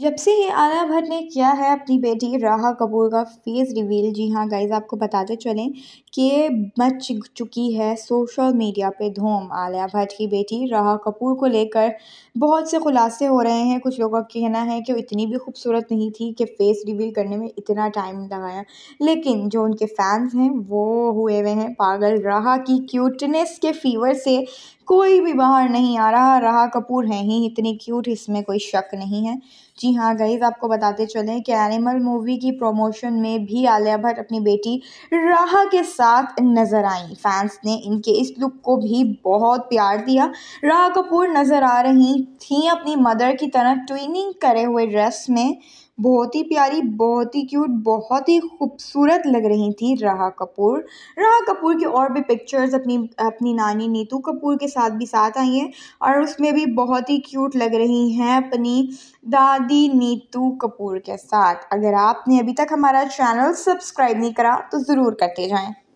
जब से ही आलिया भट्ट ने किया है अपनी बेटी राहा कपूर का फेस रिवील जी हाँ गाइज आपको बताते चलें कि मच चुकी है सोशल मीडिया पे धूम आलिया भट्ट की बेटी राहा कपूर को लेकर बहुत से खुलासे हो रहे हैं कुछ लोगों का कहना है कि इतनी भी खूबसूरत नहीं थी कि फेस रिवील करने में इतना टाइम लगाया लेकिन जो उनके फैंस हैं वो हुए हुए हैं पागल राहा की क्यूटनेस के फीवर से कोई भी बाहर नहीं आ रहा रहा कपूर है ही इतनी क्यूट इसमें कोई शक नहीं है जी हाँ गईज आपको बताते चलें कि एनिमल मूवी की प्रमोशन में भी आलिया भट्ट अपनी बेटी राहा के साथ नज़र आई फैंस ने इनके इस लुक को भी बहुत प्यार दिया राहा कपूर नज़र आ रही थी अपनी मदर की तरह ट्विनिंग करे हुए ड्रेस में बहुत ही प्यारी बहुत ही क्यूट बहुत ही खूबसूरत लग रही थी राहा कपूर राहा कपूर की और भी पिक्चर्स अपनी अपनी नानी नीतू कपूर के साथ भी साथ आई हैं और उसमें भी बहुत ही क्यूट लग रही हैं अपनी दादी नीतू कपूर के साथ अगर आपने अभी तक हमारा चैनल सब्सक्राइब नहीं करा तो ज़रूर करते जाएँ